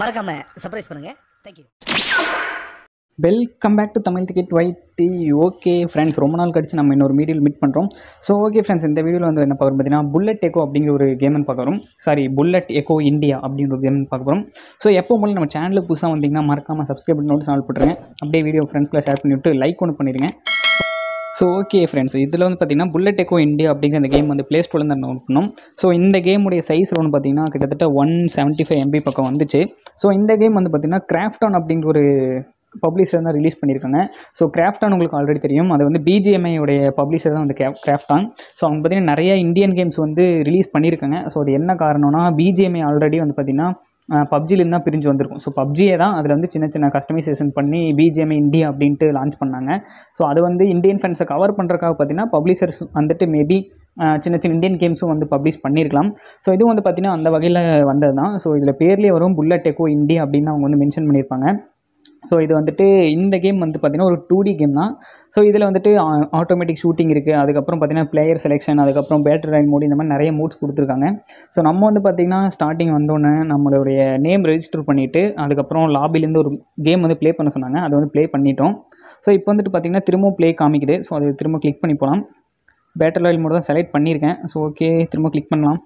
மறக்காம சர்ப்ரைஸ் பண்ணுங்கள் thank you welcome back to Tamil ticket YT okay friends ரொம்ப நாள் கழிச்சு நம்ம இன்னொரு மீடியில் மீட் பண்ணுறோம் ஸோ ஓகே ஃப்ரெண்ட்ஸ் இந்த வீடியோவில் வந்து என்ன பார்க்குறோம் பார்த்தீங்கன்னா புல்லட் எக்கோ அப்படிங்கிற ஒரு கேம்னு பார்க்குறோம் சாரி புல்லட் எக்கோ இந்தியா அப்படிங்கிற ஒரு கேம்னு பார்க்குறோம் ஸோ எப்போ போல நம்ம சேனலுக்கு புதுசாக வந்தீங்கன்னா மறக்காமல் சப்ஸ்கிரைப் பண்ணி சேனல் நாள் போட்டுருங்க அப்படியே வீடியோ ஃப்ரெண்ட்ஸ்க்குள்ள ஷேர் பண்ணிவிட்டு லைக் ஒன்று பண்ணிடுங்க ஸோ ஓகே ஃப்ரெண்ட்ஸ் இதில் வந்து பார்த்தீங்கன்னா புல்லட் எக்கோ இண்டியா அப்படிங்கிற அந்த கேம் வந்து ப்ளே ஸ்டோர்லேருந்து டவுன் பண்ணோம் ஸோ இந்த கேமுடைய சைஸில் ஒன்று பார்த்தீங்கன்னா கிட்டத்தட்ட ஒன் செவன்ட்டி ஃபைவ் எம்பி பக்கம் வந்துச்சு ஸோ இந்த கேம் வந்து பார்த்தீங்கன்னா கிராஃப்டான் அப்படிங்கிற ஒரு பப்ளிஷர் தான் ரிலீஸ் பண்ணியிருக்காங்க ஸோ கிராஃப்டான் உங்களுக்கு ஆல்ரெடி தெரியும் அது வந்து பிஜிஎம்ஐயோடைய பப்ளிஷர் தான் வந்து கிராஃப்டான் ஸோ அவங்க பார்த்திங்கன்னா நிறைய இந்தியன் கேம்ஸ் வந்து ரிலீஸ் பண்ணியிருக்காங்க ஸோ அது என்ன காரணம்னா பிஜிஎம்ஐ ஆல்ரெடி வந்து பார்த்திங்கன்னா பப்ஜிலேருந்து தான் பிரிஞ்சு வந்திருக்கும் ஸோ பப்ஜியை தான் அதில் வந்து சின்ன சின்ன கஸ்டமைசேஷன் பண்ணி பிஜிஎம்ஐ இந்தியா அப்படின்ட்டு லான்ச் பண்ணாங்க ஸோ அது வந்து இந்தியன் ஃபேன்ஸை கவர் பண்ணுறக்காக பார்த்தீங்கன்னா பப்ளிஷர்ஸ் வந்துட்டு மேபி சின்ன சின்ன இந்தியன் கேம்ஸும் வந்து பப்ளிஷ் பண்ணியிருக்கலாம் ஸோ இதுவும் வந்து பார்த்திங்கன்னா அந்த வகையில் வந்தது தான் ஸோ இதில் பேர்லேயே வரும் புல்லட் டெக்கோ இந்தியா அப்படின்னு அவங்க வந்து மென்ஷன் பண்ணியிருப்பாங்க ஸோ இது வந்துட்டு இந்த கேம் வந்து பார்த்திங்கன்னா ஒரு டூ டி கேம் தான் ஸோ இதில் வந்துட்டு ஆட்டோமேட்டிக் ஷூட்டிங் இருக்குது அதுக்கப்புறம் பார்த்திங்கன்னா பிளேயர் செலெக்ஷன் அதுக்கப்புறம் பேட்டர் ரைட் மோடி இந்த மாதிரி நிறைய மூட்ஸ் கொடுத்துருக்காங்க ஸோ நம்ம வந்து பார்த்திங்கன்னா ஸ்டார்டிங் வந்தோடனே நம்மளுடைய நேம் ரெஜிஸ்டர் பண்ணிவிட்டு அதுக்கப்புறம் லாபிலேருந்து ஒரு கேம் வந்து ப்ளே பண்ண சொன்னாங்க அதை வந்து ப்ளே பண்ணிட்டோம் ஸோ இப்போ வந்துட்டு பார்த்திங்கன்னா திரும்பவும் ப்ளே காமிக்குது ஸோ அது திரும்ப கிளிக் பண்ணி போகலாம் பேட்டரி ராயல் மோடு தான் செலக்ட் பண்ணியிருக்கேன் ஸோ ஓகே திரும்ப கிளிக் பண்ணலாம்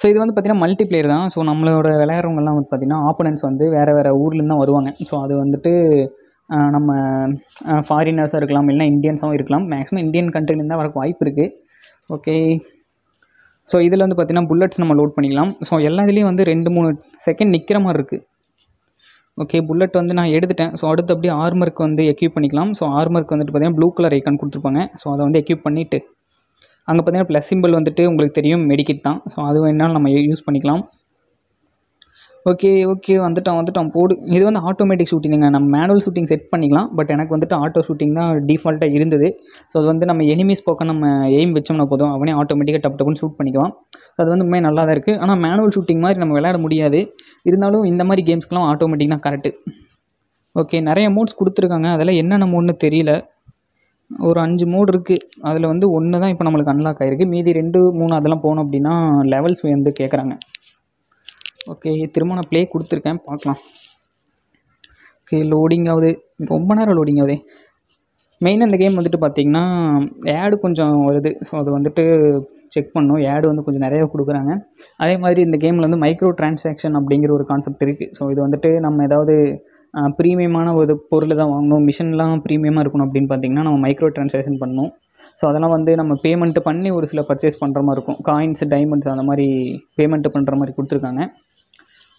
ஸோ இது வந்து பார்த்திங்கன்னா மல்டி பிளேயர் தான் ஸோ நம்மளோட விளையாடுறவங்கலாம் வந்து பார்த்திங்கன்னா ஆப்போனன்ஸ் வந்து வேறு வேறு ஊர்லேருந்து தான் வருவாங்க ஸோ அது வந்துட்டு நம்ம ஃபாரினர்ஸாக இருக்கலாம் இல்லைனா இந்தியன்ஸாகவும் இருக்கலாம் மேக்ஸிமம் இந்தியன் கண்ட்ரிலேருந்து தான் வரக்கு வாய்ப்பு இருக்குது ஓகே ஸோ இதில் வந்து பார்த்திங்கன்னா புல்லட்ஸ் நம்ம லோட் பண்ணிக்கலாம் ஸோ எல்லா இதுலேயும் வந்து ரெண்டு மூணு செகண்ட் நிற்கிற மாதிரி இருக்குது ஓகே புல்லட் வந்து நான் எடுத்துட்டேன் ஸோ அடுத்து அப்படியே ஆர்மருக்கு வந்து எக்யூப் பண்ணிக்கலாம் ஸோ ஆர்மருக்கு வந்துட்டு பார்த்திங்கன்னா ப்ளூ கலர் ஐக்கான் கொடுத்துருப்பாங்க ஸோ அதை வந்து எக்யூப் பண்ணிவிட்டு அங்கே பார்த்தீங்கன்னா ப்ளஸ் சிம்பிள் வந்துட்டு உங்களுக்கு தெரியும் மெடிக்கிட் தான் ஸோ அது வேணாலும் நம்ம யூஸ் பண்ணிக்கலாம் ஓகே ஓகே வந்துட்டோம் வந்துட்டோம் போடு இது வந்து ஆட்டோமேட்டிக் ஷூட்டிங்க நம்ம மேனுவல் ஷூட்டிங் செட் பண்ணிக்கலாம் பட் எனக்கு வந்துட்டு ஆட்டோ ஷூட்டிங் தான் டிஃபால்ட்டாக இருந்தது ஸோ அது வந்து நம்ம எனிமிஸ் போக்க நம்ம எய்ம் வச்சோம்னா போதும் அவனே ஆட்டோமேட்டிக்காக டப் டப்புன்னு ஷூட் பண்ணிக்கலாம் அது வந்து உண்மையாக நல்லா தான் இருக்குது ஆனால் மேனுவல் ஷூட்டிங் மாதிரி நம்ம விளையாட முடியாது இருந்தாலும் இந்த மாதிரி கேம்ஸ்க்கெலாம் ஆட்டோமேட்டிக் தான் கரெக்டு ஓகே நிறைய மோட்ஸ் கொடுத்துருக்காங்க அதெல்லாம் என்னென்ன மோட்னு தெரியல ஒரு அஞ்சு மோடு இருக்குது அதில் வந்து ஒன்று தான் இப்போ நம்மளுக்கு அன்லாக் ஆகிருக்கு மீதி ரெண்டு மூணு அதெல்லாம் போனோம் அப்படின்னா லெவல்ஸ் வந்து கேட்குறாங்க ஓகே திரும்ப நான் ப்ளே கொடுத்துருக்கேன் பார்க்கலாம் ஓகே லோடிங் ஆகுது ரொம்ப நேரம் லோடிங் ஆகுது மெயினாக இந்த கேம் வந்துட்டு பார்த்திங்கன்னா ஆடு கொஞ்சம் வருது ஸோ அது வந்துட்டு செக் பண்ணோம் ஆடு வந்து கொஞ்சம் நிறையா கொடுக்குறாங்க அதே மாதிரி இந்த கேமில் வந்து மைக்ரோ டிரான்சாக்ஷன் அப்படிங்கிற ஒரு கான்செப்ட் இருக்குது ஸோ இது வந்துட்டு நம்ம ஏதாவது ப்ரீமியமான ஒரு பொருள் தான் வாங்கணும் மிஷின்லாம் ப்ரீமியமாக இருக்கணும் அப்படின்னு பார்த்தீங்கன்னா நம்ம மைக்ரோ ட்ரான்ஸாக்ஷன் பண்ணணும் ஸோ அதெல்லாம் வந்து நம்ம பேமெண்ட்டு பண்ணி ஒரு சில பர்ச்சேஸ் பண்ணுற மாதிரி இருக்கும் காயின்ஸு டைமண்ட்ஸ் அந்த மாதிரி பேமெண்ட்டு பண்ணுற மாதிரி கொடுத்துருக்காங்க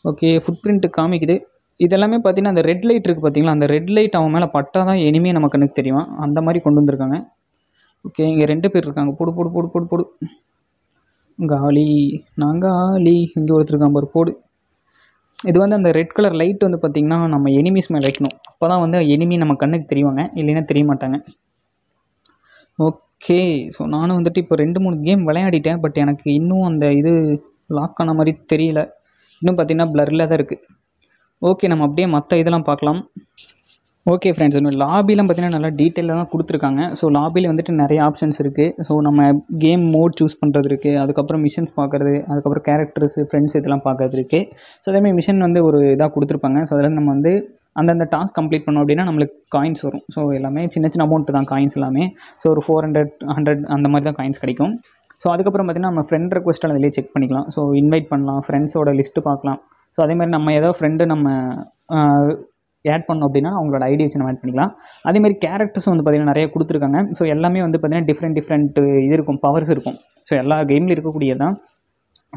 ஓகே ஃபுட் பிரிண்ட்டு காமிக்குது இதெல்லாமே பார்த்தீங்கன்னா அந்த ரெட் லைட் இருக்குது பார்த்தீங்களா அந்த ரெட் லைட் அவன் மேலே பட்டால் தான் இனிமே நமக்கு எனக்கு தெரியும் அந்த மாதிரி கொண்டு வந்திருக்காங்க ஓகே இங்கே ரெண்டு பேர் இருக்காங்க போடு போடு போடு போடு போடு காலி நாங்கள் ஆலி இங்கே ஒருத்தருக்கான் போடு இது வந்து அந்த ரெட் கலர் லைட் வந்து பார்த்திங்கன்னா நம்ம எனிமிஸ் மேலே வைக்கணும் அப்போ தான் வந்து எனிமி நம்ம கண்ணுக்கு தெரியவாங்க இல்லைன்னா தெரிய மாட்டாங்க ஓகே ஸோ நானும் வந்துட்டு இப்போ ரெண்டு மூணு கேம் விளையாடிட்டேன் பட் எனக்கு இன்னும் அந்த இது லாக் ஆன மாதிரி தெரியல இன்னும் பார்த்திங்கன்னா ப்ளரில் தான் இருக்குது ஓகே நம்ம அப்படியே மற்ற இதெல்லாம் பார்க்கலாம் ஓகே ஃப்ரெண்ட்ஸ் இந்த லாபிலாம் பார்த்தீங்கன்னா நல்லா டீட்டெயிலாக தான் கொடுத்துருக்காங்க ஸோ லாபியில் வந்துட்டு நிறைய ஆப்ஷன்ஸ் இருக்குது ஸோ நம்ம கேம் மோட் சூஸ் பண்ணுறது இருக்குது அதுக்கப்புறம் மிஷன்ஸ் பார்க்குறது அதுக்கப்புறம் கேரக்டர்ஸ் ஃப்ரெண்ட்ஸ் இதெல்லாம் பார்க்குறது இருக்குது ஸோ அதேமாதிரி மிஷன் வந்து ஒரு இதாக கொடுத்துருப்பாங்க ஸோ அதில் நம்ம வந்து அந்தந்த டாஸ்க் கம்ப்ளீட் பண்ணோம் அப்படின்னா நம்மளுக்கு காயின்ஸ் வரும் ஸோ எல்லாமே சின்ன சின்ன அமௌண்ட்டு தான் காயின்ஸ் எல்லாமே ஸோ ஒரு ஃபோர் ஹண்ட்ரட் ஹண்ட்ரட் அந்த மாதிரி தான் காயின்ஸ் கிடைக்கும் ஸோ அதுக்கப்புறம் பார்த்திங்கன்னா நம்ம ஃப்ரெண்ட் ரெக்வஸ்ட்டில் இதிலே செக் பண்ணிக்கலாம் ஸோ இன்வைட் பண்ணலாம் ஃப்ரெண்ட்ஸோட லிஸ்ட்டு பார்க்கலாம் ஸோ அதேமாதிரி நம்ம ஏதோ ஃப்ரெண்டு நம்ம ஆட் பண்ணோம் அப்படின்னா அவங்களோட ஐடி வச்சு நம்ம ஆட் பண்ணிக்கலாம் அதேமாதிரி கேரக்டர்ஸ் வந்து பார்த்திங்கன்னா நிறைய கொடுத்துருக்காங்க ஸோ எல்லாமே வந்து பார்த்திங்கன்னா டிஃப்ரெண்ட் டிஃப்ரெண்ட்டு இது இருக்கும் பவர்ஸ் இருக்கும் ஸோ எல்லா கேம்லேயும் இருக்கக்கூடியதான்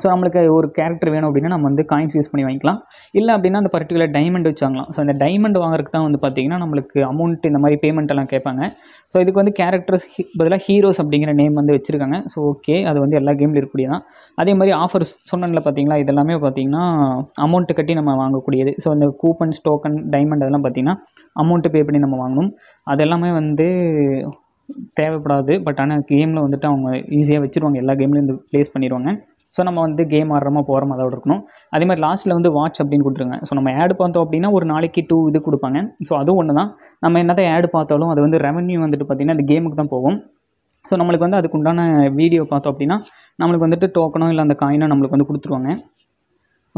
ஸோ நம்மளுக்கு ஒரு கேரக்டர் வேணும் அப்படின்னா நம்ம வந்து காயின்ஸ் யூஸ் பண்ணி வாங்கிக்கலாம் இல்லை அப்படின்னா அந்த பர்டிகுலர் டைமண்ட் வச்சு வாங்கலாம் ஸோ அந்த டைமண்ட் வாங்குறதுக்கு தான் வந்து பார்த்திங்கன்னா நம்மளுக்கு அமௌண்ட் இந்த மாதிரி பேமெண்ட் எல்லாம் கேட்பாங்க ஸோ இதுக்கு வந்து கேரக்டர்ஸ் பதிலாக ஹீரோஸ் அப்படிங்கிற நேம் வந்து வச்சுருக்காங்க ஸோ ஓகே அது வந்து எல்லா கேம்லையும் இருக்கக்கூடிய தான் அதே மாதிரி ஆஃபர்ஸ் சொன்னதில் பார்த்தீங்களா இதெல்லாமே பார்த்தீங்கன்னா அமௌண்ட்டு கட்டி நம்ம வாங்கக்கூடியது ஸோ அந்த கூப்பன்ஸ் டோக்கன் டைமண்ட் அதெல்லாம் பார்த்திங்கன்னா அமௌண்ட்டு பே பண்ணி நம்ம வாங்கணும் அதெல்லாமே வந்து தேவைப்படாது பட் ஆனால் கேமில் வந்துட்டு அவங்க ஈஸியாக வச்சுருவாங்க எல்லா கேம்லேயும் வந்து ப்ளேஸ் பண்ணிடுவாங்க ஸோ நம்ம வந்து கேம் ஆடுறோமா போகிறோமா அதோட இருக்கணும் அதே மாதிரி லாஸ்ட்டில் வந்து வாட்ச் அப்படின்னு கொடுத்துருங்க ஸோ நம்ம ஆடு பார்த்தோம் அப்படின்னா ஒரு நாளைக்கு டூ இது கொடுப்பாங்க ஸோ அதுவும் ஒன்று தான் நம்ம என்னதான் ஆடு பார்த்தாலும் அது வந்து ரெவன்யூ வந்துட்டு பார்த்திங்கன்னா அந்த கேமுக்கு தான் போகும் ஸோ நம்மளுக்கு வந்து அதுக்கு உண்டான வீடியோ பார்த்தோம் அப்படின்னா நம்மளுக்கு வந்துட்டு டோக்கனோ இல்லை அந்த காயினோ நம்மளுக்கு வந்து கொடுத்துருவாங்க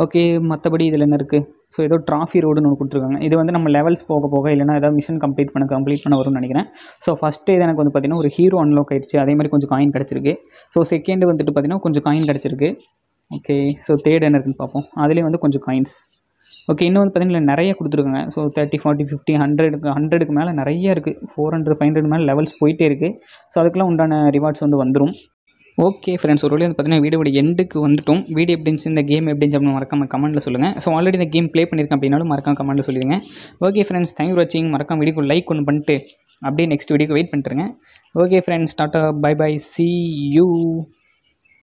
ஓகே மற்றபடி இதில் என்ன இருக்குது ஸோ ஏதோ ட்ராஃபி ரோடுன்னு ஒன்று கொடுத்துருக்காங்க இது வந்து நம்ம லெவல்ஸ் போக போக இல்லைனா ஏதாவது மிஷன் கம்ப்ளீட் பண்ண கம்ப்ளீட் பண்ண வரும்னு நினைக்கிறேன் ஸோ ஃபஸ்ட்டு இது எனக்கு வந்து பார்த்திங்கன்னா ஒரு ஹீரோ அன்லாக் ஆயிடுச்சு அதே மாதிரி கொஞ்சம் காயின் கிடச்சிருக்கு ஸோ செகண்டு வந்துட்டு பார்த்திங்கன்னா கொஞ்சம் காயின் கிடச்சிருக்கு ஓகே ஸோ தேர்ட் என்ன இருக்குன்னு பார்ப்போம் அதுலேயும் வந்து கொஞ்சம் காயின்ஸ் ஓகே இன்னும் வந்து பார்த்தீங்கன்னா நிறைய கொடுத்துருக்காங்க ஸோ தேர்ட்டி ஃபார்ட்டி ஃபிஃப்டி ஹண்ட்ரடுக்கு ஹண்ட்ரடுக்கு மேலே நிறைய இருக்குது ஃபோர் ஹண்ட்ரட் ஃபைவ் ஹண்ட்ரட் மேலே லெவல்ஸ் போயிட்டே இருக்குது ஸோ அதுக்கெல்லாம் உண்டான ரிவார்ட்ஸ் வந்து வந்துடும் ஓகே ஃப்ரெண்ட்ஸ் ஒரு வழி வந்து பார்த்தீங்கன்னா வீடியோட எண்டுக்கு வந்துட்டோம் வீடியோ எப்படின்னு இந்த கேம் எப்படின்னு அப்படின்னு மறக்காம கமெண்ட்டில் சொல்லுங்கள் ஸோ ஆல்ரெடி இந்த கேம் ப்ளே பண்ணியிருக்கேன் அப்படின்னாலும் மறக்காம கமெண்ட்டில் சொல்லிடுங்க ஓகே ஃப்ரெண்ட்ஸ் தேங்க்யூ வாட்சிங் மறக்காம வீடியோ லைக் ஒன்று பண்ணிட்டு அப்படியே நெக்ஸ்ட் வீடியோக்கு வெயிட் பண்ணுறேங்க okay friends tata bye bye see you